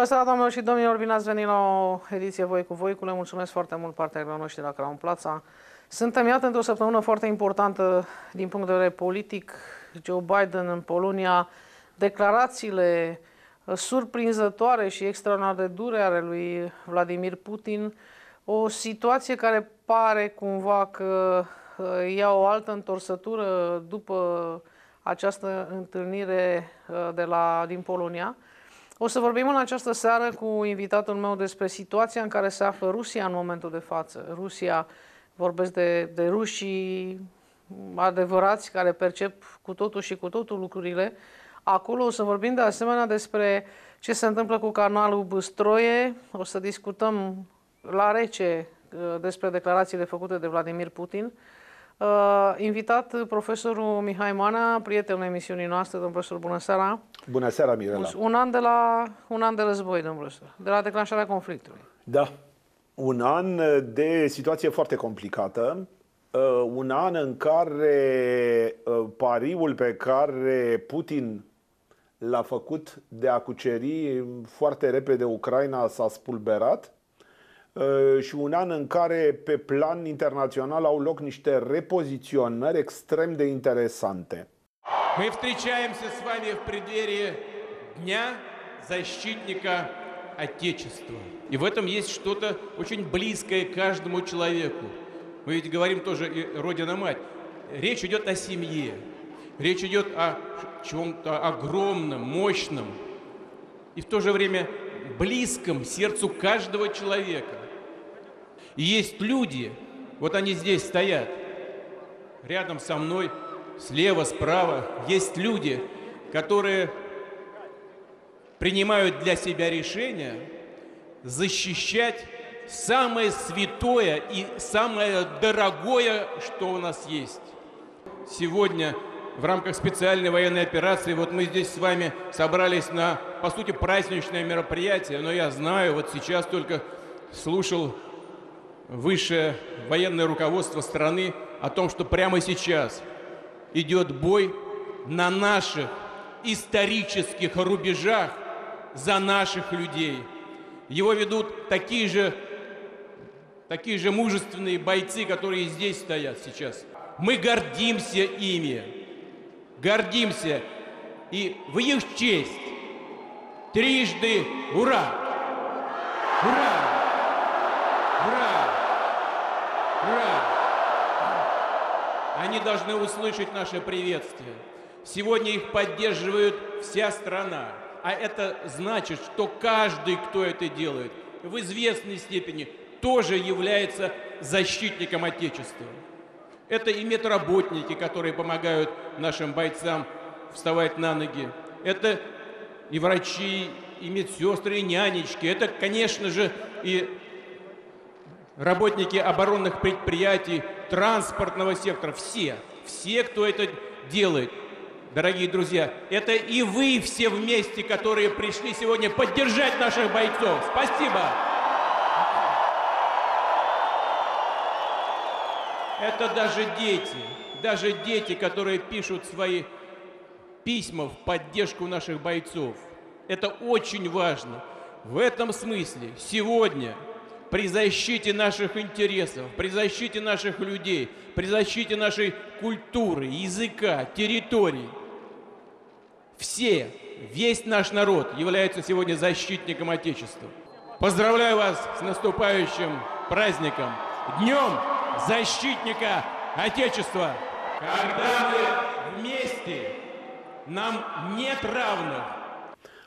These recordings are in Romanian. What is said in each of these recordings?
Bună seara, doamnelor și domnilor! Bine ați venit la o ediție Voi cu Voi. Cu le mulțumesc foarte mult partenerilor noștri la Crown Plața. Suntem, iată, într-o săptămână foarte importantă din punct de vedere politic. Joe Biden în Polonia, declarațiile uh, surprinzătoare și extraordinar de dure ale lui Vladimir Putin, o situație care pare cumva că uh, ia o altă întorsătură după această întâlnire uh, de la, din Polonia. O să vorbim în această seară cu invitatul meu despre situația în care se află Rusia în momentul de față. Rusia, vorbesc de, de rușii adevărați care percep cu totul și cu totul lucrurile. Acolo o să vorbim de asemenea despre ce se întâmplă cu canalul Băstroie. O să discutăm la rece uh, despre declarațiile făcute de Vladimir Putin. Uh, invitat profesorul Mihai Mana, prietenul emisiunii noastre, domnul profesor, bună seara. Bună seara, Mirela. Un, an de la, un an de război, domnul profesor, de la declanșarea conflictului. Da, un an de situație foarte complicată, uh, un an în care uh, pariul pe care Putin l-a făcut de a cuceri foarte repede Ucraina s-a spulberat Uh, și un an în care pe plan internațional au loc niște repoziționări extrem de interesante. Мы встречаемся с вами в преддверии Дня защитника Отечества. И в этом есть что-то очень близкое каждому человеку. Мы ведь говорим тоже и Родина-Мать. Речь идет о семье. Речь идет о чем-то огромном, мощном. И в то же время близком сердцу каждого человека. И есть люди, вот они здесь стоят, рядом со мной, слева, справа, есть люди, которые принимают для себя решение защищать самое святое и самое дорогое, что у нас есть. Сегодня в рамках специальной военной операции вот мы здесь с вами собрались на, по сути, праздничное мероприятие, но я знаю, вот сейчас только слушал высшее военное руководство страны о том, что прямо сейчас идет бой на наших исторических рубежах за наших людей. Его ведут такие же, такие же мужественные бойцы, которые здесь стоят сейчас. Мы гордимся ими, гордимся. И в их честь трижды ура! Ура! они должны услышать наше приветствие. Сегодня их поддерживает вся страна. А это значит, что каждый, кто это делает, в известной степени тоже является защитником Отечества. Это и медработники, которые помогают нашим бойцам вставать на ноги. Это и врачи, и медсестры, и нянечки. Это, конечно же, и работники оборонных предприятий, транспортного сектора, все, все, кто это делает. Дорогие друзья, это и вы все вместе, которые пришли сегодня поддержать наших бойцов. Спасибо! Это даже дети, даже дети, которые пишут свои письма в поддержку наших бойцов. Это очень важно. В этом смысле сегодня – при защите наших интересов, при защите наших людей, при защите нашей культуры, языка, территории. Все, весь наш народ является сегодня защитником Отечества. Поздравляю вас с наступающим праздником, Днем Защитника Отечества. Когда мы вместе, нам нет равных.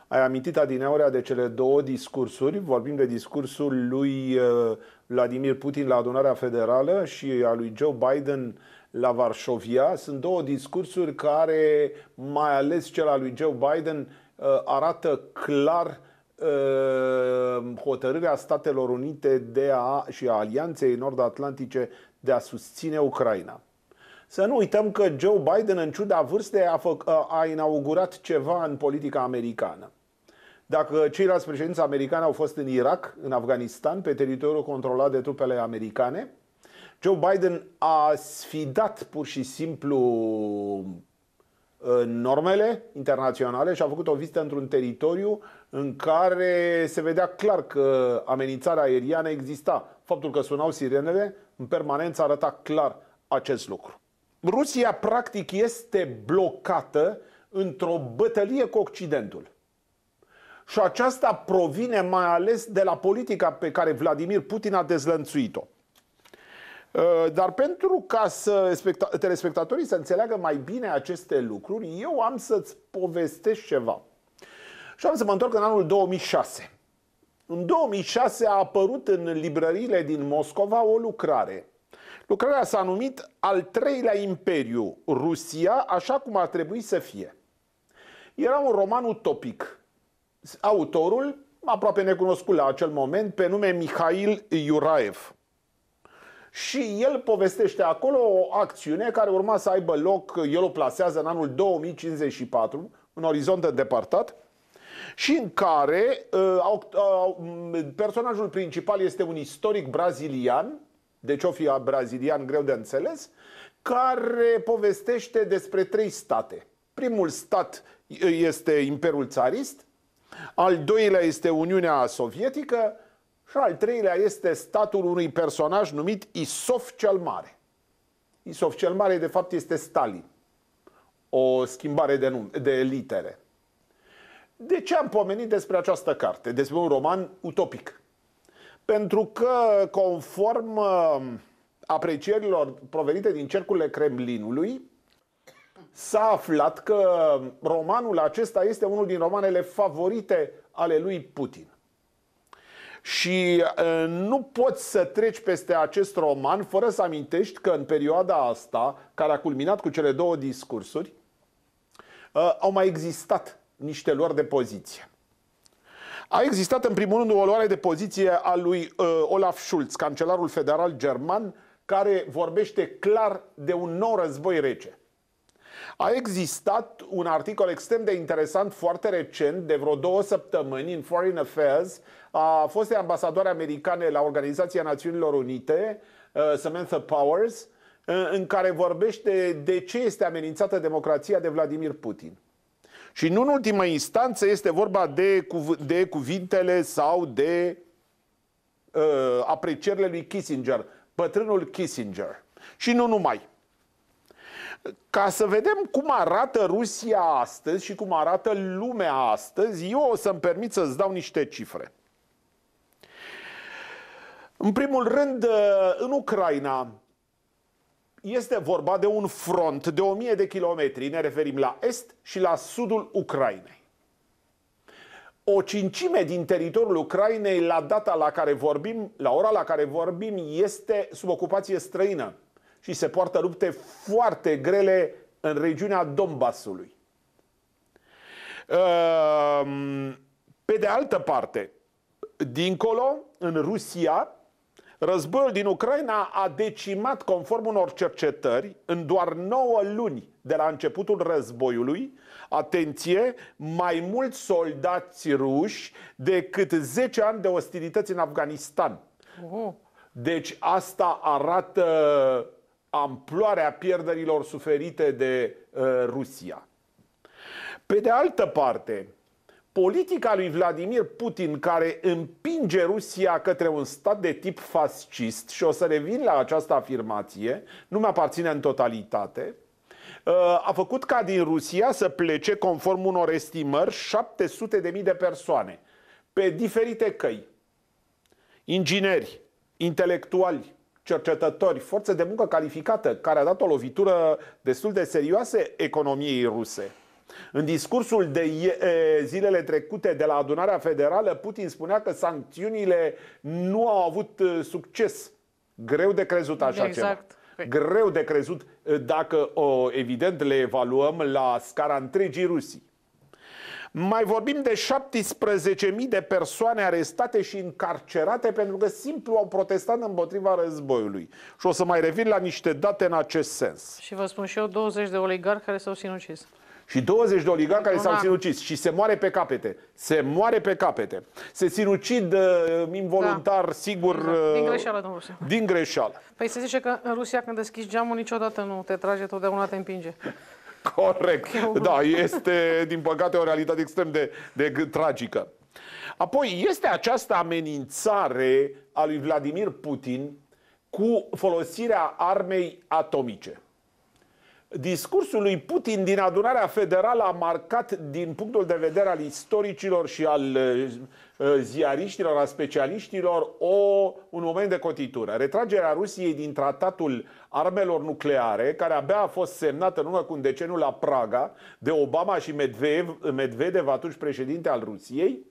Ai amintit adineaurea de cele două discursuri, vorbim de discursul lui uh, Vladimir Putin la adunarea federală și a lui Joe Biden la Varșovia. Sunt două discursuri care, mai ales cel al lui Joe Biden, uh, arată clar uh, hotărârea Statelor Unite de a, și a Alianței Nord-Atlantice de a susține Ucraina. Să nu uităm că Joe Biden, în ciuda vârstei, a, fă, a inaugurat ceva în politica americană. Dacă ceilalți președinți americani au fost în Irak, în Afganistan, pe teritoriul controlat de trupele americane, Joe Biden a sfidat pur și simplu uh, normele internaționale și a făcut o vizită într-un teritoriu în care se vedea clar că amenințarea aeriană exista. Faptul că sunau sirenele în permanență arăta clar acest lucru. Rusia practic este blocată într-o bătălie cu Occidentul. Și aceasta provine mai ales de la politica pe care Vladimir Putin a dezlănțuit-o. Uh, dar pentru ca să telespectatorii să înțeleagă mai bine aceste lucruri, eu am să-ți povestesc ceva. Și am să mă întorc în anul 2006. În 2006 a apărut în librările din Moscova o lucrare Lucrarea s-a numit Al treilea imperiu, Rusia, așa cum ar trebui să fie. Era un roman utopic. Autorul, aproape necunoscut la acel moment, pe nume Mihail Iuraev. Și el povestește acolo o acțiune care urma să aibă loc, el o plasează în anul 2054, în orizont îndepărtat, și în care uh, uh, personajul principal este un istoric brazilian deci o fi a brazilian greu de înțeles, care povestește despre trei state. Primul stat este Imperiul Țarist, al doilea este Uniunea Sovietică și al treilea este statul unui personaj numit Isof cel Mare. Isof cel Mare, de fapt, este Stalin. O schimbare de, num- de litere. De ce am pomenit despre această carte, despre un roman utopic? Pentru că, conform uh, aprecierilor provenite din cercurile Kremlinului, s-a aflat că romanul acesta este unul din romanele favorite ale lui Putin. Și uh, nu poți să treci peste acest roman fără să amintești că în perioada asta, care a culminat cu cele două discursuri, uh, au mai existat niște lor de poziție. A existat în primul rând o luare de poziție a lui uh, Olaf Schulz, cancelarul federal german, care vorbește clar de un nou război rece. A existat un articol extrem de interesant, foarte recent, de vreo două săptămâni, în Foreign Affairs, a fostei ambasadoare americane la Organizația Națiunilor Unite, uh, Samantha Powers, uh, în care vorbește de ce este amenințată democrația de Vladimir Putin. Și nu în ultima instanță este vorba de, cuv- de cuvintele sau de uh, aprecierile lui Kissinger, bătrânul Kissinger. Și nu numai. Ca să vedem cum arată Rusia astăzi și cum arată lumea astăzi, eu o să-mi permit să-ți dau niște cifre. În primul rând, uh, în Ucraina, este vorba de un front de 1000 de kilometri, ne referim la est și la sudul Ucrainei. O cincime din teritoriul Ucrainei la data la care vorbim, la ora la care vorbim, este sub ocupație străină și se poartă lupte foarte grele în regiunea Donbasului. Ehm, pe de altă parte, dincolo, în Rusia, Războiul din Ucraina a decimat, conform unor cercetări, în doar 9 luni de la începutul războiului, atenție, mai mulți soldați ruși decât 10 ani de ostilități în Afganistan. Deci asta arată amploarea pierderilor suferite de uh, Rusia. Pe de altă parte, politica lui Vladimir Putin care împinge Rusia către un stat de tip fascist și o să revin la această afirmație, nu mi aparține în totalitate, uh, a făcut ca din Rusia să plece, conform unor estimări, 700.000 de persoane pe diferite căi. Ingineri, intelectuali, cercetători, forță de muncă calificată, care a dat o lovitură destul de serioasă economiei ruse. În discursul de zilele trecute de la adunarea federală, Putin spunea că sancțiunile nu au avut succes. Greu de crezut așa exact. ceva. Păi- Greu de crezut dacă, evident, le evaluăm la scara întregii Rusii. Mai vorbim de 17.000 de persoane arestate și încarcerate pentru că simplu au protestat împotriva războiului. Și o să mai revin la niște date în acest sens. Și vă spun și eu 20 de oligari care s-au sinucis și 20 de oligarhi care s-au sinucis și se moare pe capete. Se moare pe capete. Se sinucid uh, involuntar, da. sigur... Da. Uh, din greșeală, domnule. Din greșeală. Păi se zice că în Rusia când deschizi geamul niciodată nu te trage, totdeauna te împinge. Corect. Da, este, din păcate, o realitate extrem de, de tragică. Apoi, este această amenințare a lui Vladimir Putin cu folosirea armei atomice. Discursul lui Putin din adunarea federală a marcat din punctul de vedere al istoricilor și al eh, eh, ziariștilor, a specialiștilor, o, un moment de cotitură. Retragerea Rusiei din tratatul armelor nucleare, care abia a fost semnat în urmă cu un deceniu la Praga de Obama și Medvedev, Medvedev atunci președinte al Rusiei,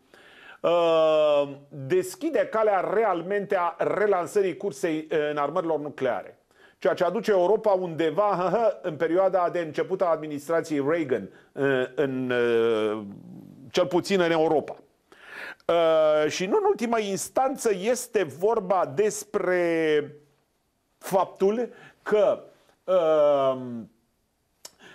eh, deschide calea realmente a relansării cursei în armărilor nucleare ceea ce aduce Europa undeva hă, hă, în perioada de început a administrației Reagan, în, în, uh, cel puțin în Europa. Uh, și nu în ultima instanță este vorba despre faptul că uh,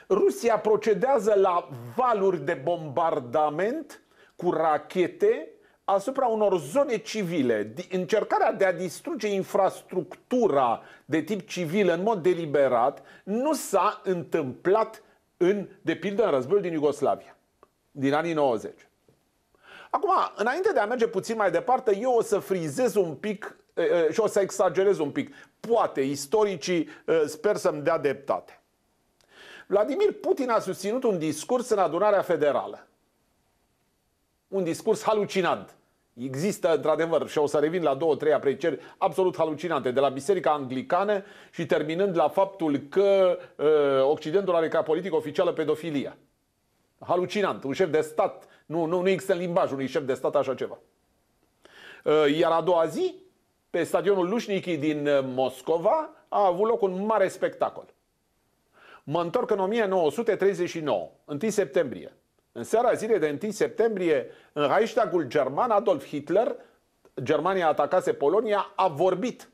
Rusia procedează la valuri de bombardament cu rachete asupra unor zone civile, încercarea de a distruge infrastructura de tip civil în mod deliberat, nu s-a întâmplat în, de pildă în războiul din Iugoslavia, din anii 90. Acum, înainte de a merge puțin mai departe, eu o să frizez un pic și o să exagerez un pic. Poate istoricii sper să-mi dea dreptate. Vladimir Putin a susținut un discurs în adunarea federală. Un discurs halucinant. Există, într-adevăr, și o să revin la două, trei aprecieri absolut halucinante, de la Biserica Anglicană și terminând la faptul că uh, Occidentul are ca politică oficială pedofilia. Halucinant, un șef de stat. Nu, nu, nu există în limbaj unui șef de stat așa ceva. Uh, iar a doua zi, pe stadionul Lușnichi din uh, Moscova, a avut loc un mare spectacol. Mă întorc în 1939, 1 septembrie. În seara zilei de 1 septembrie, în Reichstagul german, Adolf Hitler, Germania atacase Polonia, a vorbit.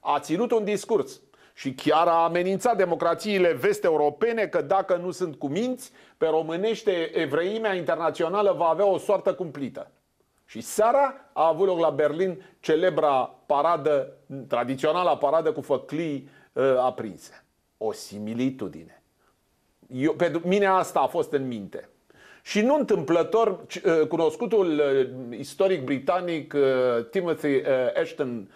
A ținut un discurs și chiar a amenințat democrațiile vest-europene că dacă nu sunt cuminți, pe românește evreimea internațională va avea o soartă cumplită. Și seara a avut loc la Berlin celebra paradă, tradiționala paradă cu făclii uh, aprinse. O similitudine. Eu, pentru mine asta a fost în minte. Și nu întâmplător, uh, cunoscutul uh, istoric britanic uh, Timothy Ashton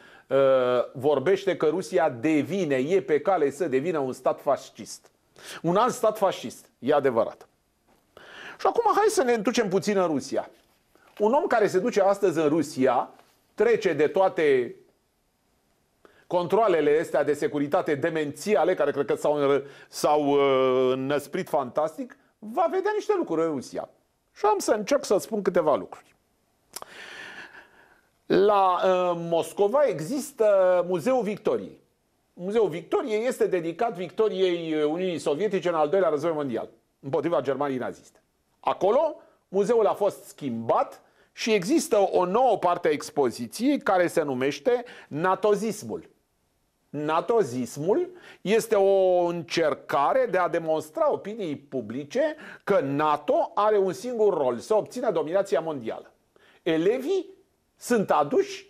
vorbește că Rusia devine, e pe cale să devină un stat fascist. Un alt stat fascist, e adevărat. Și acum hai să ne întoarcem puțin în Rusia. Un om care se duce astăzi în Rusia trece de toate controlele astea de securitate demențiale, care cred că s-au, s-au uh, năsprit fantastic, va vedea niște lucruri în Rusia. Și am să încerc să spun câteva lucruri. La uh, Moscova există Muzeul Victoriei. Muzeul Victoriei este dedicat victoriei uh, Uniunii Sovietice în al doilea război mondial, împotriva Germaniei naziste. Acolo, muzeul a fost schimbat și există o nouă parte a expoziției care se numește Natozismul. Natozismul este o încercare de a demonstra opiniei publice că NATO are un singur rol, să obțină dominația mondială. Elevii sunt aduși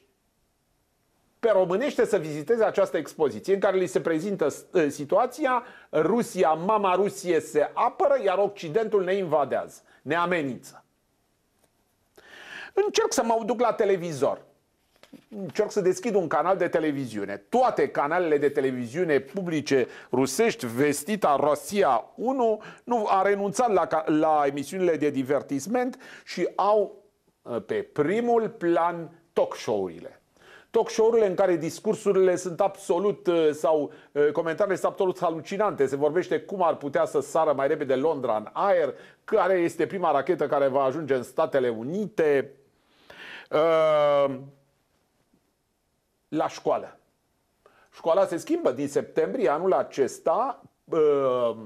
pe românește să viziteze această expoziție în care li se prezintă ă, situația Rusia, mama Rusie se apără, iar Occidentul ne invadează, ne amenință. Încerc să mă duc la televizor încerc să deschid un canal de televiziune. Toate canalele de televiziune publice rusești, Vestita, Rosia 1, nu a renunțat la, la emisiunile de divertisment și au ă, pe primul plan talk show-urile talk show-urile în care discursurile sunt absolut ă, sau ă, comentariile sunt absolut halucinante. Se vorbește cum ar putea să sară mai repede Londra în aer, care este prima rachetă care va ajunge în Statele Unite. Uh, la școală. Școala se schimbă din septembrie anul acesta. Uh,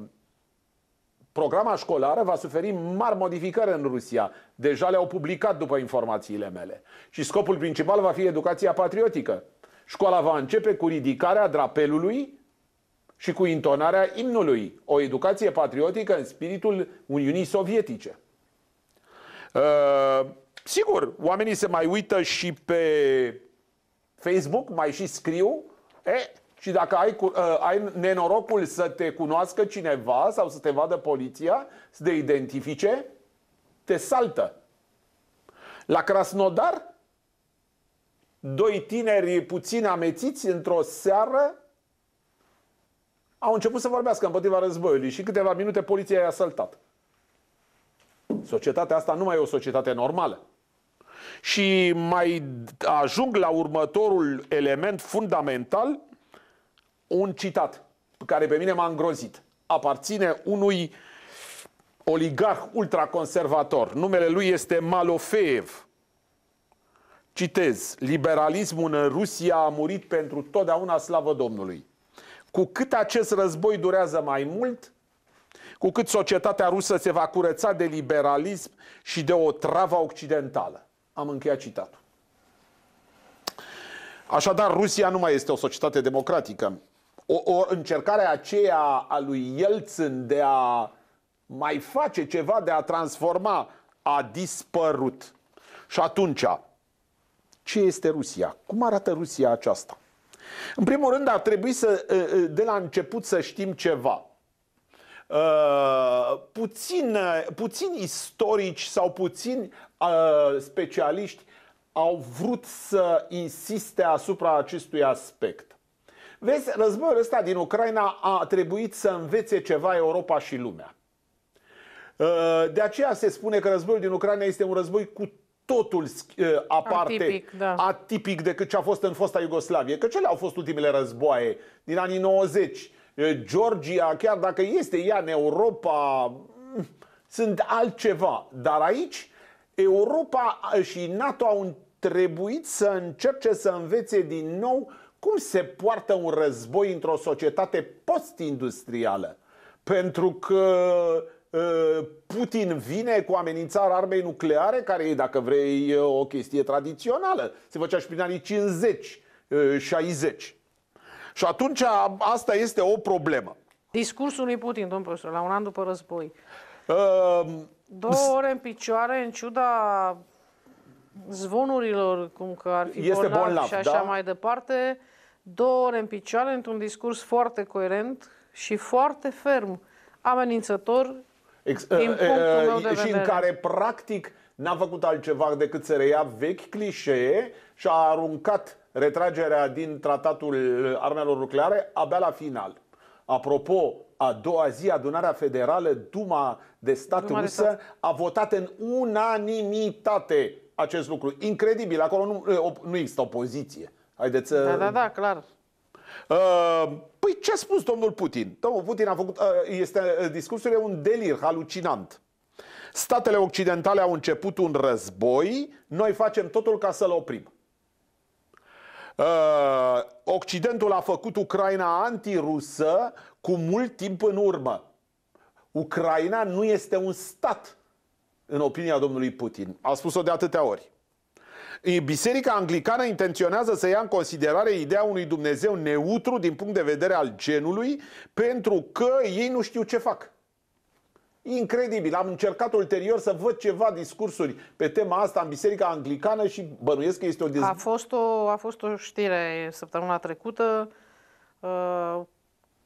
programa școlară va suferi mari modificări în Rusia. Deja le-au publicat după informațiile mele. Și scopul principal va fi educația patriotică. Școala va începe cu ridicarea drapelului și cu intonarea imnului, o educație patriotică în spiritul Uniunii Sovietice. Uh, sigur, oamenii se mai uită și pe Facebook, mai și scriu, e, și dacă ai, uh, ai nenorocul să te cunoască cineva sau să te vadă poliția, să te identifice, te saltă. La Krasnodar, doi tineri puțin amețiți într-o seară au început să vorbească împotriva războiului și câteva minute poliția i-a asaltat. Societatea asta nu mai e o societate normală. Și mai ajung la următorul element fundamental, un citat care pe mine m-a îngrozit. Aparține unui oligarh ultraconservator. Numele lui este Malofeev. Citez, liberalismul în Rusia a murit pentru totdeauna slavă Domnului. Cu cât acest război durează mai mult, cu cât societatea rusă se va curăța de liberalism și de o travă occidentală. Am încheiat citatul. Așadar, Rusia nu mai este o societate democratică. O, o încercare aceea a lui Yeltsin de a mai face ceva, de a transforma, a dispărut. Și atunci, ce este Rusia? Cum arată Rusia aceasta? În primul rând, ar trebui să, de la început să știm ceva. Puțin, puțin istorici sau puțin specialiști au vrut să insiste asupra acestui aspect. Vezi, războiul ăsta din Ucraina a trebuit să învețe ceva Europa și lumea. Ă, de aceea se spune că războiul din Ucraina este un război cu totul ă, aparte, atipic, da. atipic decât ce a fost în fosta Iugoslavie. Că cele au fost ultimele războaie din anii 90. Ă, Georgia, chiar dacă este ea în Europa, sunt altceva. Dar aici Europa și NATO au trebuit să încerce să învețe din nou cum se poartă un război într-o societate postindustrială. Pentru că ă, Putin vine cu amenințarea armei nucleare, care e, dacă vrei, o chestie tradițională. Se făcea și prin anii 50, 60. Ă, și atunci asta este o problemă. Discursul lui Putin, domnul profesor, la un an după război. Uh, Două ore în picioare, în ciuda zvonurilor, cum că ar fi este bolnav, bolnav și da? așa da? mai departe, două ore în picioare, într-un discurs foarte coerent și foarte ferm, amenințător, Ex- din punctul meu de Și vedere. în care, practic, n-a făcut altceva decât să reia vechi clișee și a aruncat retragerea din tratatul armelor nucleare abia la final. Apropo, a doua zi, adunarea federală, Duma de stat Duma rusă, de stat. a votat în unanimitate acest lucru. Incredibil, acolo nu, nu există opoziție. Haideți să... Da, da, da, clar. Uh, păi ce a spus domnul Putin? Domnul Putin a făcut, uh, este, uh, discursul e un delir halucinant. Statele occidentale au început un război, noi facem totul ca să-l oprim. Uh, Occidentul a făcut Ucraina antirusă cu mult timp în urmă. Ucraina nu este un stat, în opinia domnului Putin. A spus-o de atâtea ori. Biserica Anglicană intenționează să ia în considerare ideea unui Dumnezeu neutru din punct de vedere al genului, pentru că ei nu știu ce fac. Incredibil. Am încercat ulterior să văd ceva discursuri pe tema asta în Biserica Anglicană și bănuiesc că este o dezbatere. a, fost o, a fost o știre săptămâna trecută uh,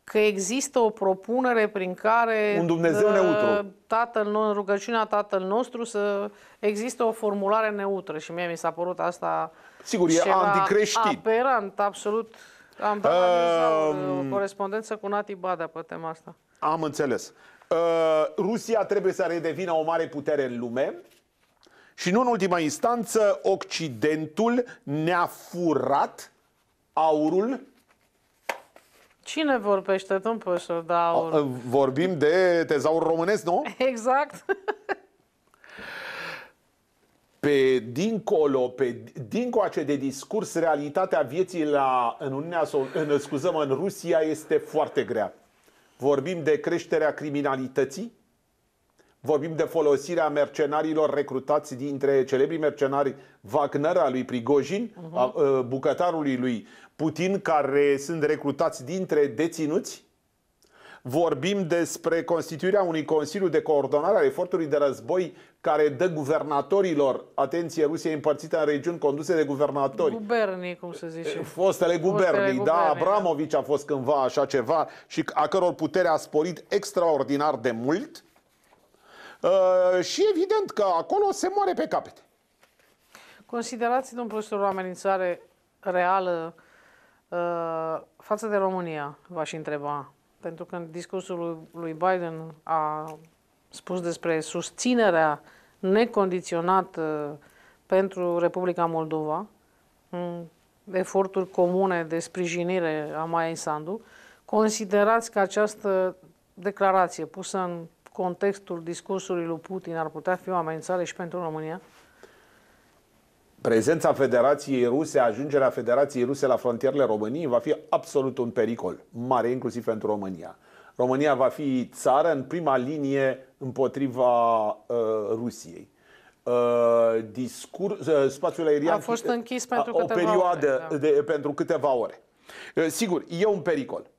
că există o propunere prin care un Dumnezeu uh, neutru. Tatăl, rugăciunea Tatăl nostru să există o formulare neutră și mie mi s-a părut asta Sigur, e anticreștin. Aperant, absolut. Am dat um... o corespondență cu Nati Badea pe tema asta. Am înțeles. Uh, Rusia trebuie să redevină o mare putere în lume și nu în ultima instanță, Occidentul ne-a furat aurul Cine vorbește, domnul Pășă, de aur? Uh, vorbim de tezaur românesc, nu? Exact. Pe dincolo, pe dincoace de discurs, realitatea vieții la, în Uniunea, în, scuzăm, în Rusia este foarte grea. Vorbim de creșterea criminalității, vorbim de folosirea mercenarilor recrutați dintre celebrii mercenari Wagner, al lui Prigojin, uh-huh. bucătarului lui Putin, care sunt recrutați dintre deținuți vorbim despre constituirea unui Consiliu de Coordonare al efortului de război care dă guvernatorilor, atenție, Rusia împărțită în regiuni conduse de guvernatori. Gubernii, cum se zice. Fostele Fostele gubernii da, da, Abramovici a fost cândva așa ceva și a căror putere a sporit extraordinar de mult. Uh, și evident că acolo se moare pe capete. Considerați, domnul profesor, o amenințare reală uh, față de România, v-aș întreba pentru că în discursul lui Biden a spus despre susținerea necondiționată pentru Republica Moldova, eforturi comune de sprijinire a Maia Sandu, considerați că această declarație pusă în contextul discursului lui Putin ar putea fi o amenințare și pentru România? prezența Federației Ruse, ajungerea Federației Ruse la frontierele României va fi absolut un pericol mare, inclusiv pentru România. România va fi țară în prima linie împotriva uh, Rusiei. Uh, discurs, uh, spațiul aerian a fost închis pentru o câteva perioadă ore, da. de, pentru câteva ore. Uh, sigur, e un pericol.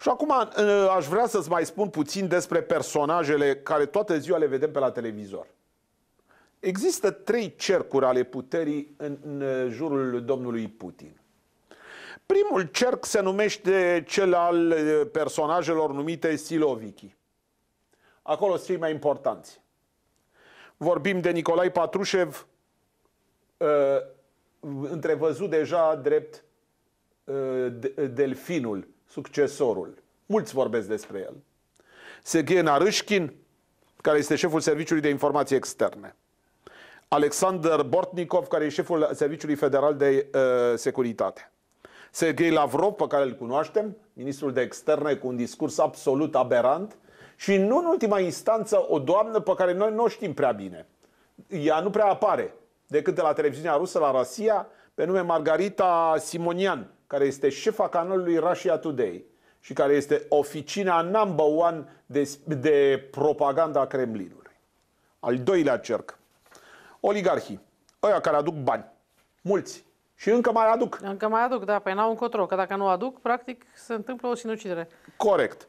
Și acum uh, aș vrea să-ți mai spun puțin despre personajele care toată ziua le vedem pe la televizor. Există trei cercuri ale puterii în, în uh, jurul domnului Putin. Primul cerc se numește cel al uh, personajelor numite Silovichi. Acolo sunt cei mai importanți. Vorbim de Nicolae Patrușev, uh, întrevăzut deja drept delfinul, succesorul. Mulți vorbesc despre el. Serghei Narâșkin, care este șeful Serviciului de Informații Externe. Alexander Bortnikov, care e șeful Serviciului Federal de uh, Securitate. Sergei Lavrov, pe care îl cunoaștem, ministrul de externe cu un discurs absolut aberant, și nu în ultima instanță o doamnă pe care noi nu o știm prea bine. Ea nu prea apare decât de la televiziunea rusă la Rusia, pe nume Margarita Simonian, care este șefa canalului Russia Today și care este oficina number one de, de propaganda Kremlinului. Al doilea cerc. Oligarhii, ăia care aduc bani, mulți, și încă mai aduc. Încă mai aduc, da, păi n-au încotro, că dacă nu aduc, practic se întâmplă o sinucidere. Corect.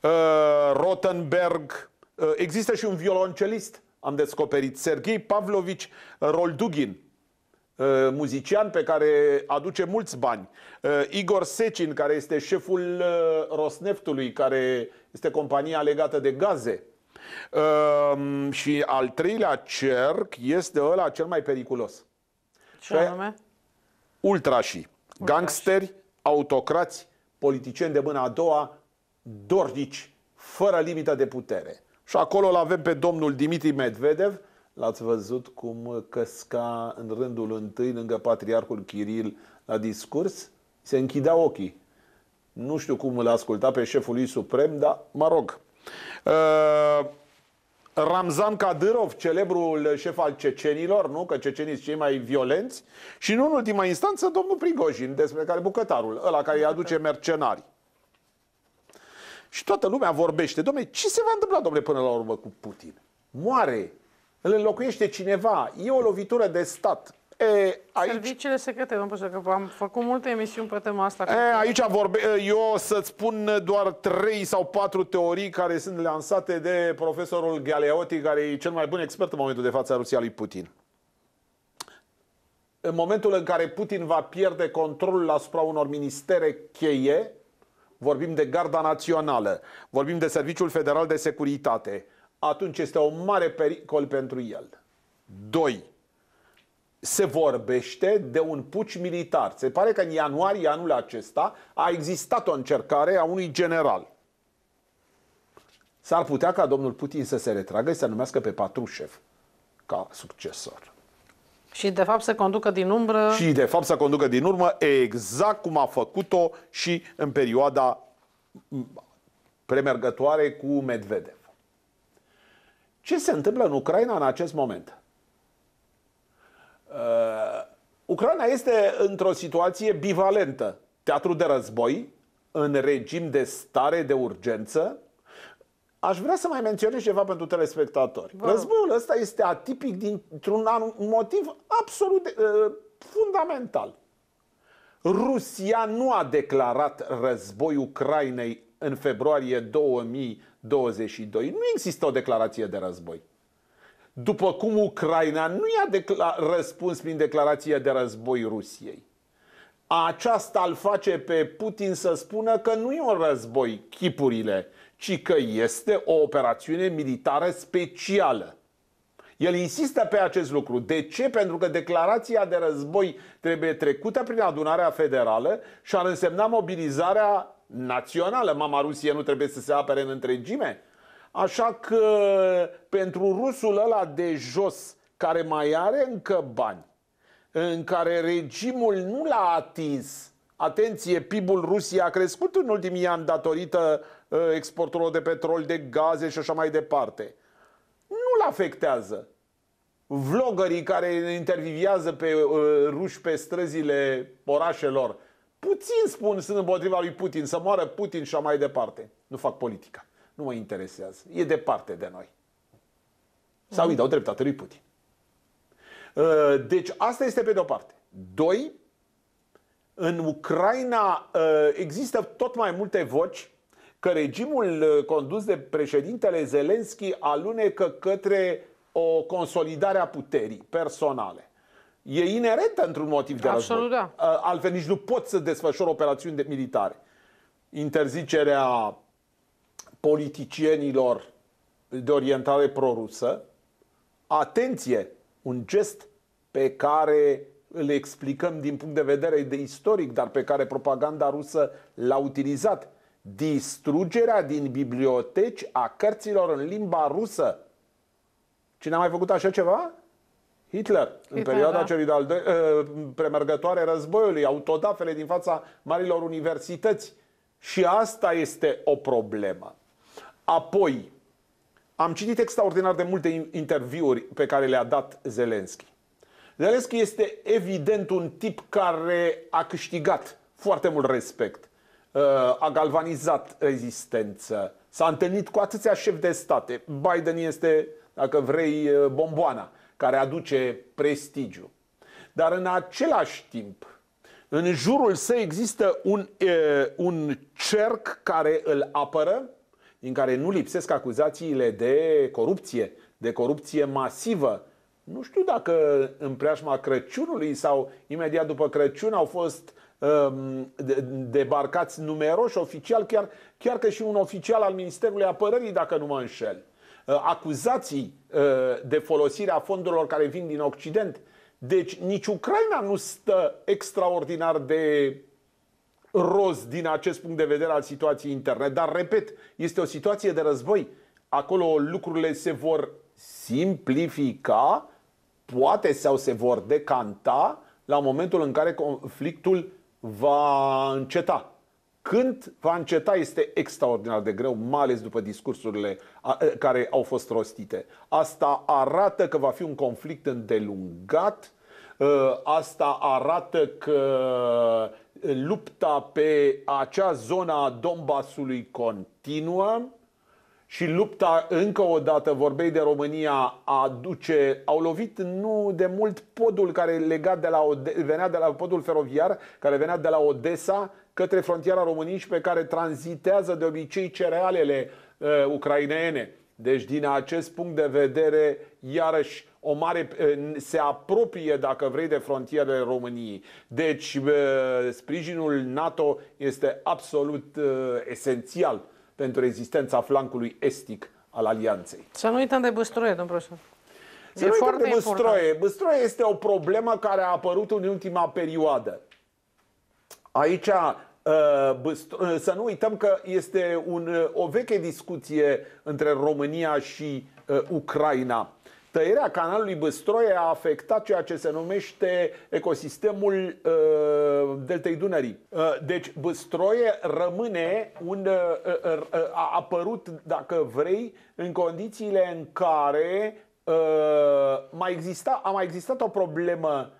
Uh, Rotenberg, uh, există și un violoncelist, am descoperit, Sergei Pavlovici Roldugin, uh, muzician pe care aduce mulți bani. Uh, Igor Secin, care este șeful uh, Rosneftului, care este compania legată de gaze Uh, și al treilea cerc este ăla cel mai periculos. Ce anume? Ultrașii. Ultrași. Gangsteri, autocrați, politicieni de mâna a doua, dornici, fără limită de putere. Și acolo îl avem pe domnul Dimitri Medvedev, L-ați văzut cum căsca în rândul întâi lângă patriarhul Chiril la discurs? Se închidea ochii. Nu știu cum îl asculta pe șeful lui suprem, dar mă rog, Uh, Ramzan Kadyrov, celebrul șef al cecenilor, nu? Că cecenii sunt cei mai violenți. Și nu în ultima instanță, domnul Prigojin, despre care bucătarul, ăla care îi aduce mercenari. Și toată lumea vorbește, domne, ce se va întâmpla, domne, până la urmă cu Putin? Moare, îl înlocuiește cineva, e o lovitură de stat. E, aici... Serviciile secrete, domnul că am făcut multe emisiuni pe tema asta. E, aici vorbe... eu să-ți spun doar trei sau patru teorii care sunt lansate de profesorul Galeotti, care e cel mai bun expert în momentul de față a Rusia lui Putin. În momentul în care Putin va pierde controlul asupra unor ministere cheie, vorbim de Garda Națională, vorbim de Serviciul Federal de Securitate, atunci este o mare pericol pentru el. 2 se vorbește de un puci militar. Se pare că în ianuarie anul acesta a existat o încercare a unui general. S-ar putea ca domnul Putin să se retragă și să numească pe Patrușev ca succesor. Și de fapt să conducă din umbră... Și de fapt să conducă din urmă exact cum a făcut-o și în perioada premergătoare cu Medvedev. Ce se întâmplă în Ucraina în acest moment? Uh, Ucraina este într-o situație bivalentă. Teatru de război, în regim de stare de urgență. Aș vrea să mai menționez ceva pentru telespectatori. Wow. Războiul ăsta este atipic dintr-un motiv absolut uh, fundamental. Rusia nu a declarat război Ucrainei în februarie 2022. Nu există o declarație de război după cum Ucraina nu i-a răspuns prin declarația de război Rusiei. Aceasta îl face pe Putin să spună că nu e un război chipurile, ci că este o operațiune militară specială. El insistă pe acest lucru. De ce? Pentru că declarația de război trebuie trecută prin adunarea federală și ar însemna mobilizarea națională. Mama Rusie nu trebuie să se apere în întregime Așa că pentru rusul ăla de jos, care mai are încă bani, în care regimul nu l-a atins, atenție, PIB-ul Rusiei a crescut în ultimii ani datorită ă, exporturilor de petrol, de gaze și așa mai departe. Nu-l afectează. Vlogării care intervievează pe uh, ruși pe străzile orașelor, puțin spun, sunt împotriva lui Putin, să moară Putin și așa mai departe. Nu fac politica nu mă interesează. E departe de noi. Sau îi dau dreptate lui Putin. Uh, deci asta este pe de-o parte. Doi, în Ucraina uh, există tot mai multe voci că regimul uh, condus de președintele Zelenski alunecă către o consolidare a puterii personale. E inerentă într-un motiv de Absolut, război. Da. Altfel nici nu pot să desfășor operațiuni de militare. Interzicerea politicienilor de orientare prorusă, atenție, un gest pe care îl explicăm din punct de vedere de istoric, dar pe care propaganda rusă l-a utilizat. Distrugerea din biblioteci a cărților în limba rusă. Cine a mai făcut așa ceva? Hitler, Hitler în perioada da. celui de-al doilea ă, premergătoare războiului, autodafele din fața marilor universități. Și asta este o problemă. Apoi, am citit extraordinar de multe interviuri pe care le-a dat Zelenski. Zelenski este evident un tip care a câștigat foarte mult respect, uh, a galvanizat rezistență, s-a întâlnit cu atâția șefi de state. Biden este, dacă vrei, uh, bomboana care aduce prestigiu. Dar în același timp, în jurul său există un, uh, un cerc care îl apără, în care nu lipsesc acuzațiile de corupție, de corupție masivă. Nu știu dacă în preajma Crăciunului sau imediat după Crăciun au fost um, debarcați numeroși oficial chiar, chiar că și un oficial al Ministerului Apărării, dacă nu mă înșel. Uh, acuzații uh, de folosire a fondurilor care vin din Occident. Deci nici Ucraina nu stă extraordinar de roz din acest punct de vedere al situației interne. Dar, repet, este o situație de război. Acolo lucrurile se vor simplifica, poate sau se vor decanta la momentul în care conflictul va înceta. Când va înceta este extraordinar de greu, mai ales după discursurile eh, care au fost rostite. Asta arată că va fi un conflict îndelungat, eh, asta arată că lupta pe acea zona a Donbasului continuă și lupta, încă o dată vorbei de România, aduce, au lovit nu de mult podul care legat de la Ode- venea de la podul feroviar, care venea de la Odessa către frontiera României și pe care tranzitează de obicei cerealele uh, ucrainene. Deci din acest punct de vedere, iarăși o mare, eh, se apropie, dacă vrei, de frontierele României. Deci, eh, sprijinul NATO este absolut eh, esențial pentru existența flancului estic al alianței. Să nu uităm de Băstroie, domn profesor. Să e nu foarte de Băstroie. Băstroie este o problemă care a apărut în ultima perioadă. Aici să nu uităm că este un, o veche discuție între România și Ucraina Tăierea canalului Băstroie a afectat ceea ce se numește ecosistemul uh, Deltei Dunării. Uh, deci Băstroie rămâne un uh, uh, uh, a apărut, dacă vrei, în condițiile în care uh, mai exista, a mai existat o problemă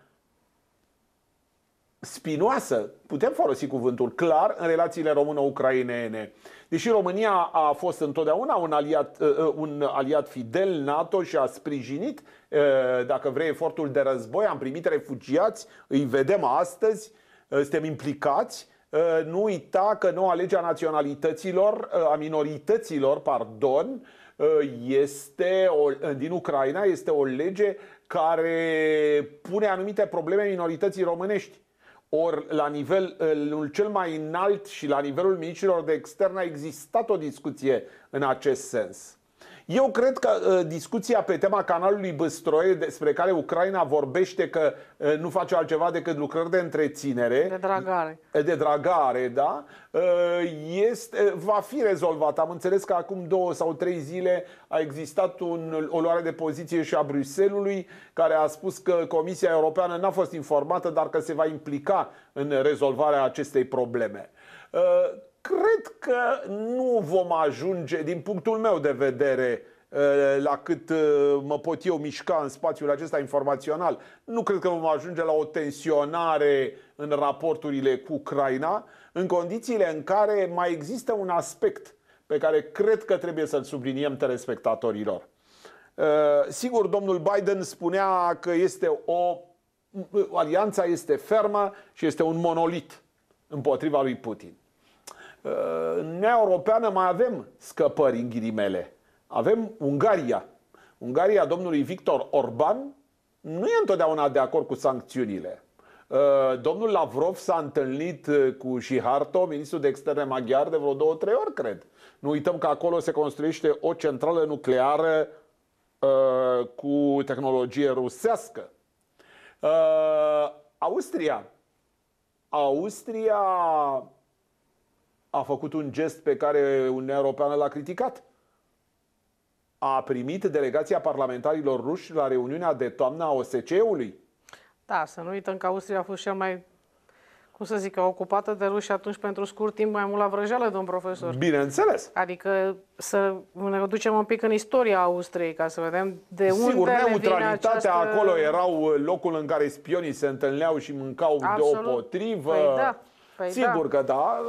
spinoasă, putem folosi cuvântul clar, în relațiile română ucrainene Deși România a fost întotdeauna un aliat, ă, ă, un aliat fidel NATO și a sprijinit, ă, dacă vrei, efortul de război, am primit refugiați, îi vedem astăzi, suntem implicați, nu uita că noua legea naționalităților, a minorităților, pardon, este o, din Ucraina este o lege care pune anumite probleme minorității românești. Ori la nivelul cel mai înalt și la nivelul ministrilor de externe a existat o discuție în acest sens. Eu cred că uh, discuția pe tema canalului Băstroie, despre care Ucraina vorbește că uh, nu face altceva decât lucrări de întreținere, de dragare, uh, de dragare da, uh, este, uh, va fi rezolvată. Am înțeles că acum două sau trei zile a existat un, o luare de poziție și a Bruselului, care a spus că Comisia Europeană n-a fost informată, dar că se va implica în rezolvarea acestei probleme. Uh, cred că nu vom ajunge, din punctul meu de vedere, eh, la cât eh, mă pot eu mișca în spațiul acesta informațional, nu cred că vom ajunge la o tensionare în raporturile cu Ucraina, în condițiile în care mai există un aspect pe care cred că trebuie să-l subliniem telespectatorilor. Eh, sigur, domnul Biden spunea că este o alianța este fermă și este un monolit împotriva lui Putin în Uniunea Europeană mai avem scăpări în ghirimele. Avem Ungaria. Ungaria domnului Victor Orban nu e întotdeauna de acord cu sancțiunile. Uh, domnul Lavrov s-a întâlnit uh, cu Jiharto, ministrul de externe maghiar, de vreo două, trei ori, cred. Nu uităm că acolo se construiește o centrală nucleară uh, cu tehnologie rusească. Uh, Austria. Austria a făcut un gest pe care Uniunea Europeană l-a criticat. A primit delegația parlamentarilor ruși la reuniunea de toamnă a OSCE-ului. Da, să nu uităm că Austria a fost cel mai cum să zic, ocupată de ruși atunci pentru scurt timp mai mult la vrăjeală, domn profesor. Bineînțeles. Adică să ne ducem un pic în istoria Austriei ca să vedem de Sigur, unde neutralitatea această... acolo erau locul în care spionii se întâlneau și mâncau Absolut. deopotrivă. Păi da. Păi da. Sigur da. că da.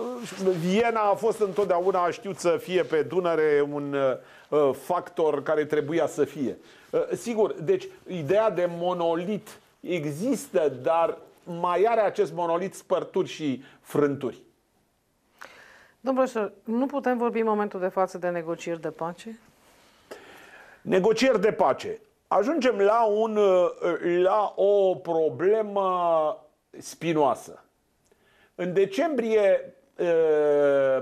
Viena a fost întotdeauna, a știut să fie pe Dunăre un uh, factor care trebuia să fie. Uh, sigur, deci ideea de monolit există, dar mai are acest monolit spărturi și frânturi. Domnul profesor, nu putem vorbi în momentul de față de negocieri de pace? Negocieri de pace. Ajungem la, un, uh, la o problemă spinoasă. În decembrie, uh,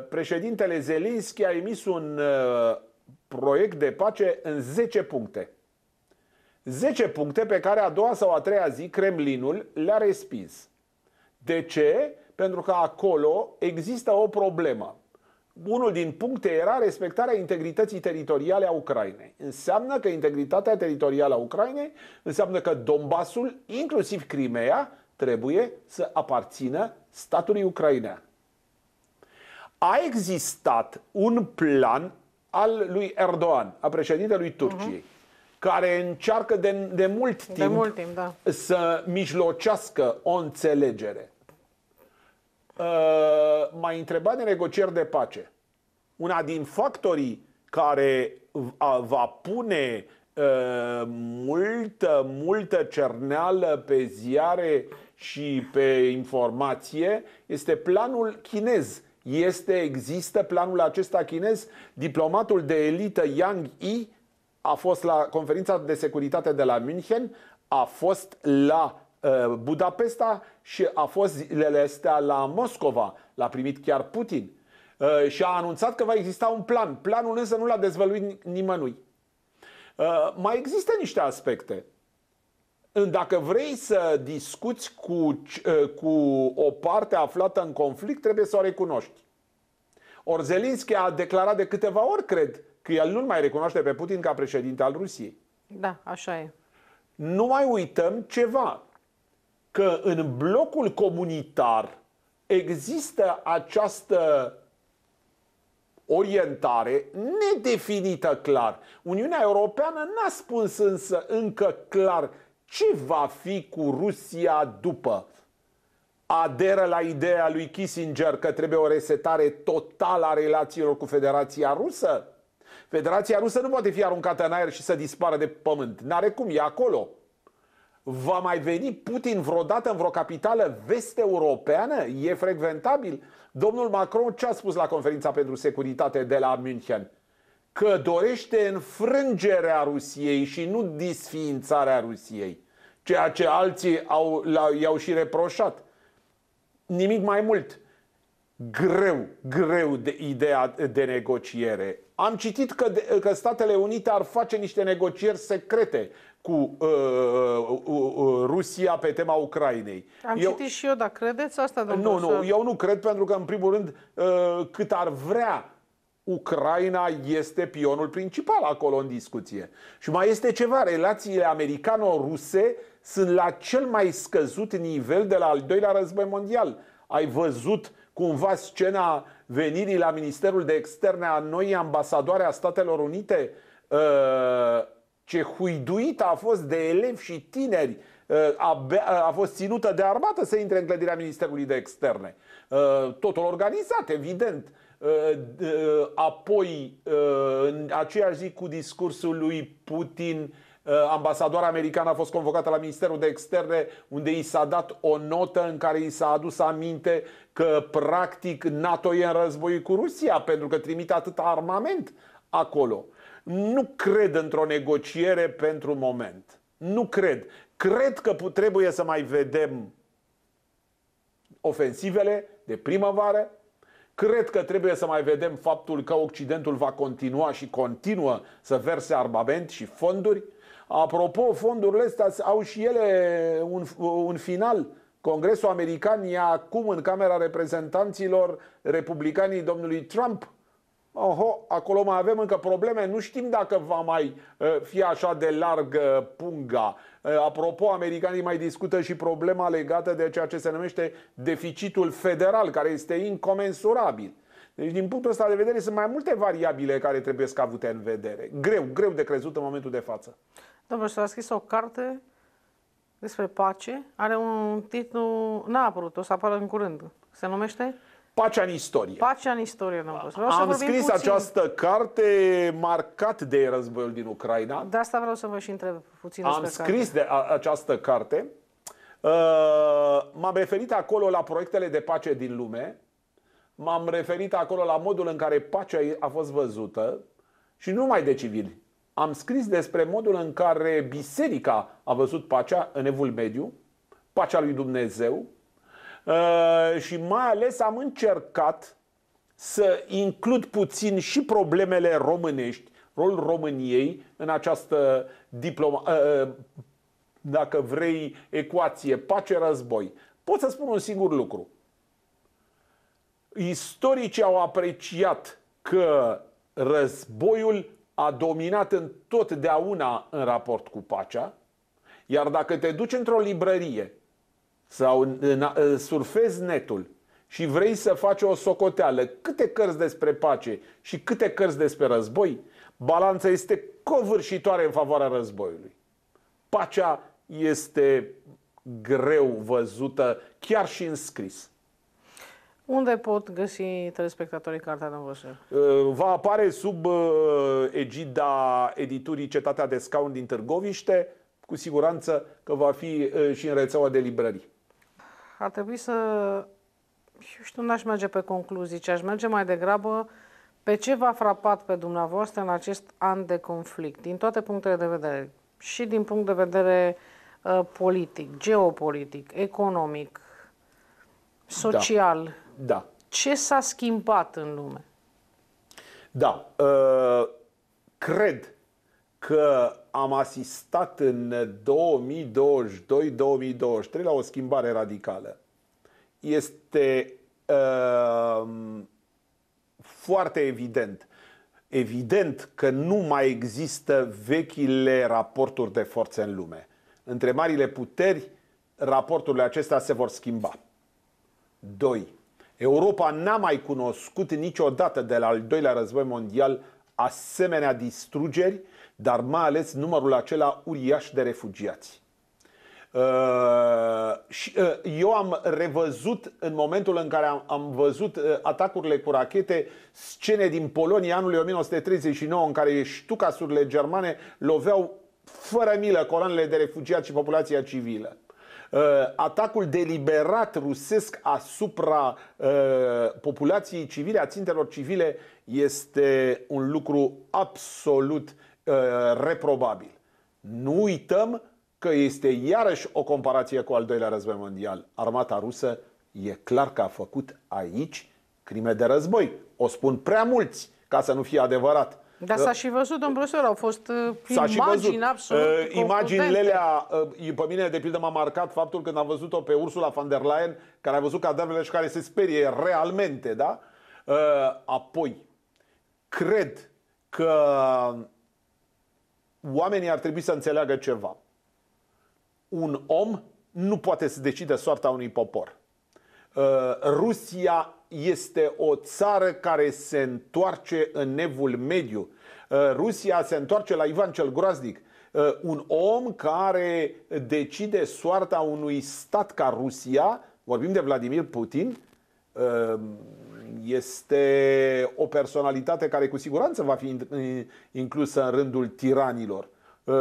președintele Zelinski a emis un uh, proiect de pace în 10 puncte. 10 puncte pe care a doua sau a treia zi Kremlinul le-a respins. De ce? Pentru că acolo există o problemă. Unul din puncte era respectarea integrității teritoriale a Ucrainei. Înseamnă că integritatea teritorială a Ucrainei înseamnă că Donbasul, inclusiv Crimea, trebuie să aparțină statului Ucraina. A existat un plan al lui Erdogan, a președintelui mhm. Turciei, uh-huh. care încearcă de, de mult timp, de mult timp da. să mijlocească o înțelegere. Uh, m-a întrebat de negocieri de pace. Una din factorii care va pune uh, multă, multă cerneală pe ziare și pe informație este planul chinez. Este, există planul acesta chinez. Diplomatul de elită Yang Yi a fost la conferința de securitate de la München, a fost la uh, Budapesta și a fost zilele astea la Moscova. L-a primit chiar Putin uh, și a anunțat că va exista un plan. Planul însă nu l-a dezvăluit nimănui. Uh, mai există niște aspecte dacă vrei să discuți cu, ă, cu o parte aflată în conflict, trebuie să o recunoști. Orzelinski a declarat de câteva ori, cred, că el nu-l mai recunoaște pe Putin ca președinte al Rusiei. Da, așa e. Nu mai uităm ceva, că în blocul comunitar există această orientare nedefinită clar. Uniunea Europeană n-a spus însă încă clar ce va fi cu Rusia după? Aderă la ideea lui Kissinger că trebuie o resetare totală a relațiilor cu Federația Rusă? Federația Rusă nu poate fi aruncată în aer și să dispară de pământ. N-are cum, e acolo. Va mai veni Putin vreodată în vreo capitală vest-europeană? E frecventabil? Domnul Macron ce a spus la conferința pentru securitate de la München? că dorește înfrângerea Rusiei și nu disființarea Rusiei, ceea ce alții au, i-au și reproșat. Nimic mai mult. Greu, greu de ideea de negociere. Am citit că, de, că Statele Unite ar face niște negocieri secrete cu uh, uh, uh, uh Rusia pe tema Ucrainei. Am eu, citit și eu, dar credeți asta, Nu, Nu, nu, eu nu cred pentru că, în primul rând, uh, cât ar vrea Ucraina este pionul principal acolo în discuție. Și mai este ceva, relațiile americano-ruse sunt la cel mai scăzut nivel de la al doilea război mondial. Ai văzut cumva scena venirii la Ministerul de Externe a noii ambasadoare a Statelor Unite? Uh, ce huiduită a fost de elevi și tineri uh, uh, a fost ținută de armată să intre în clădirea Ministerului de Externe. Totul organizat, evident Uh, uh, apoi uh, în aceeași zi cu discursul lui Putin, ambasadoarea americană a fost convocată la Ministerul de Externe, unde i s-a dat o notă în care i s-a adus aminte că practic NATO e în război cu Rusia, pentru că trimite atât armament acolo. Nu cred într-o negociere pentru moment. Nu cred. Cred că trebuie să mai vedem ofensivele de primăvară, Cred că trebuie să mai vedem faptul că Occidentul va continua și continuă să verse armament și fonduri. Apropo, fondurile astea au și ele un, un final. Congresul american e acum în Camera Reprezentanților Republicanii domnului Trump Oho, acolo mai avem încă probleme. Nu știm dacă va mai uh, fi așa de larg uh, punga. Uh, apropo, americanii mai discută și problema legată de ceea ce se numește deficitul federal, care este incomensurabil. Deci, din punctul ăsta de vedere, sunt mai multe variabile care trebuie să avute în vedere. Greu, greu de crezut în momentul de față. Domnul s-a scris o carte despre pace. Are un titlu, n-a apărut, o să apară în curând. Se numește? Pacea în istorie. Pacea în istorie, domnul Am să scris puțin. această carte marcat de războiul din Ucraina. De asta vreau să vă și întreb puțin Am scris carte. de a, această carte. Uh, m-am referit acolo la proiectele de pace din lume. M-am referit acolo la modul în care pacea a fost văzută și nu numai de civili. Am scris despre modul în care biserica a văzut pacea în Evul Mediu, pacea lui Dumnezeu, Uh, și mai ales am încercat să includ puțin și problemele românești, rolul României în această diploma, uh, uh, dacă vrei, ecuație pace-război. Pot să spun un singur lucru. Istoricii au apreciat că războiul a dominat întotdeauna în raport cu pacea, iar dacă te duci într-o librărie sau surfezi netul și vrei să faci o socoteală, câte cărți despre pace și câte cărți despre război, balanța este covârșitoare în favoarea războiului. Pacea este greu văzută, chiar și în scris. Unde pot găsi telespectatorii cartea noastră? Ă, va apare sub ă, egida editurii Cetatea de Scaun din Târgoviște, cu siguranță că va fi ă, și în rețeaua de librării ar trebui să, eu știu, n-aș merge pe concluzii, ci aș merge mai degrabă pe ce v-a frapat pe dumneavoastră în acest an de conflict, din toate punctele de vedere, și din punct de vedere uh, politic, geopolitic, economic, social. Da. da. Ce s-a schimbat în lume? Da. Uh, cred că am asistat în 2022-2023 la o schimbare radicală. Este uh, foarte evident. Evident că nu mai există vechile raporturi de forțe în lume. Între marile puteri, raporturile acestea se vor schimba. 2. Europa n-a mai cunoscut niciodată de la al doilea război mondial asemenea distrugeri dar mai ales numărul acela uriaș de refugiați. Uh, și uh, eu am revăzut în momentul în care am, am văzut uh, atacurile cu rachete scene din Polonia anului 1939 în care ștucasurile germane loveau fără milă coloanele de refugiați și populația civilă atacul deliberat rusesc asupra uh, populației civile, a țintelor civile, este un lucru absolut Uh, reprobabil. Nu uităm că este iarăși o comparație cu al doilea război mondial. Armata rusă e clar că a făcut aici crime de război. O spun prea mulți ca să nu fie adevărat. Dar s-a uh, și văzut, domn profesor, au fost uh, imagini absolut uh, Imaginile alea, pe mine, de pildă, m-a marcat faptul când am văzut-o pe Ursula von der Leyen, care a văzut cadavrele și care se sperie realmente, da? apoi, cred că oamenii ar trebui să înțeleagă ceva. Un om nu poate să decide soarta unui popor. Uh, Rusia este o țară care se întoarce în nevul mediu. Uh, Rusia se întoarce la Ivan cel Groaznic. Uh, un om care decide soarta unui stat ca Rusia, vorbim de Vladimir Putin, este o personalitate care cu siguranță va fi inclusă în rândul tiranilor. Uh,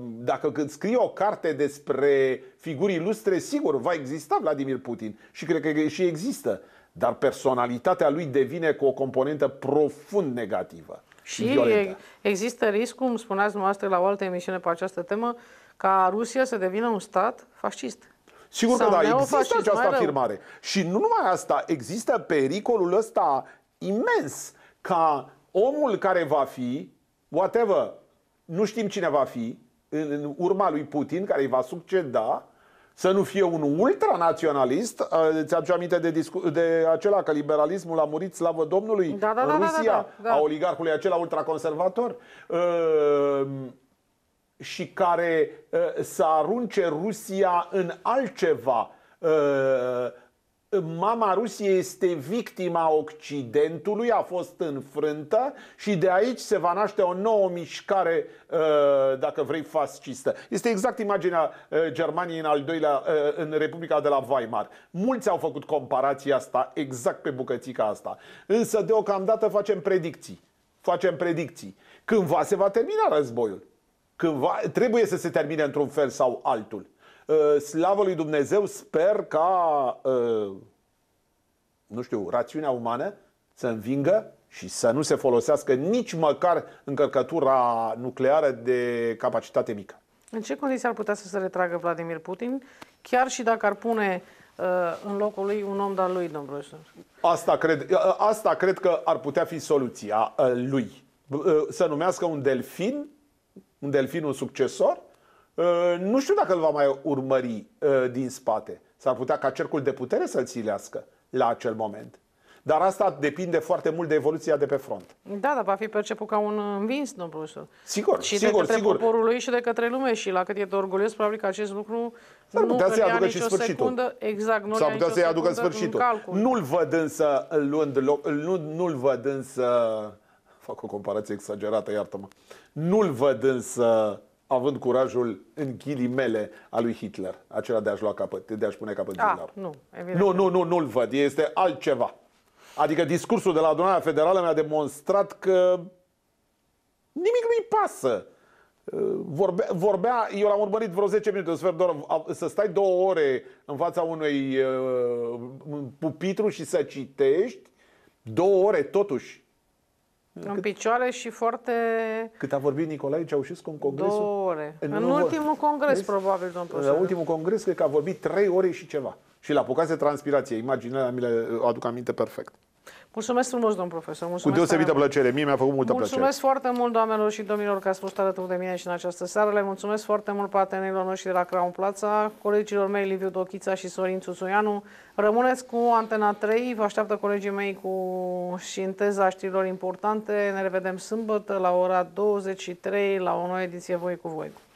dacă când scrie o carte despre figuri ilustre, sigur, va exista Vladimir Putin și cred că și există, dar personalitatea lui devine cu o componentă profund negativă. Și violentă. există riscul, cum spuneați dumneavoastră la o altă emisiune pe această temă, ca Rusia să devină un stat fascist. Sigur că da, există această afirmare. Rău. Și nu numai asta, există pericolul ăsta imens ca omul care va fi, whatever, nu știm cine va fi, în, în urma lui Putin, care îi va succeda, să nu fie un ultranaționalist. Îți aduce aminte de, de acela că liberalismul a murit, slavă Domnului, da, da, Rusia, da, da, da, da. a oligarhului acela ultraconservator. Uh, și care uh, să arunce Rusia în altceva. Uh, mama Rusiei este victima Occidentului, a fost înfrântă și de aici se va naște o nouă mișcare, uh, dacă vrei, fascistă. Este exact imaginea Germaniei în al doilea, în Republica de la Weimar. Mulți au făcut comparația asta, exact pe bucățica asta. Însă, deocamdată facem predicții. Facem predicții. Cândva se va termina războiul. Cândva, trebuie să se termine într-un fel sau altul. Uh, slavă lui Dumnezeu, sper ca, uh, nu știu, rațiunea umană să învingă și să nu se folosească nici măcar încărcătura nucleară de capacitate mică. În ce condiții ar putea să se retragă Vladimir Putin, chiar și dacă ar pune uh, în locul lui un om de-al lui, domn profesor? Asta cred, uh, asta cred că ar putea fi soluția uh, lui. Uh, să numească un delfin un delfin, un succesor, uh, nu știu dacă îl va mai urmări uh, din spate. S-ar putea ca cercul de putere să-l țilească la acel moment. Dar asta depinde foarte mult de evoluția de pe front. Da, dar va fi perceput ca un învins, domnul profesor. Sigur, și sigur, de sigur. poporul lui și de către lume. Și la cât e de orgolios, probabil că acest lucru S-ar putea să-i aducă și sfârșitul. Secundă, exact, nu S-ar putea să-i aducă sfârșitul. Nu-l văd însă luând loc, nu, nu-l văd însă fac o comparație exagerată, iartă-mă. Nu-l văd însă având curajul în ghilimele a lui Hitler, acela de a-și lua capăt, de a-și pune capăt da, Nu, Nu, nu, nu, nu-l văd, este altceva. Adică discursul de la adunarea federală mi-a demonstrat că nimic nu-i pasă. Uh, vorbea, vorbea, eu l-am urmărit vreo 10 minute, sfert doar să stai două ore în fața unui uh, pupitru și să citești, două ore totuși, în cât, picioare și foarte... Cât a vorbit Nicolae Ceaușescu în congresul? Două ore. În, în ultimul congres, probabil, domnul președinte. În ultimul congres, cred că a vorbit trei ore și ceva. Și l-a apucat transpirație. Imaginea mi le aduc aminte perfect. Mulțumesc frumos, domn profesor. Mulțumesc Cu deosebită plăcere. Mie mi-a făcut multă mulțumesc plăcere. Mulțumesc foarte mult, doamnelor și domnilor, că ați fost alături de mine și în această seară. Le mulțumesc foarte mult partenerilor noștri de la Crown Plaza, colegilor mei Liviu Dochița și Sorin Țuțuianu. Rămâneți cu Antena 3. Vă așteaptă colegii mei cu sinteza știrilor importante. Ne revedem sâmbătă la ora 23 la o nouă ediție Voi cu Voi.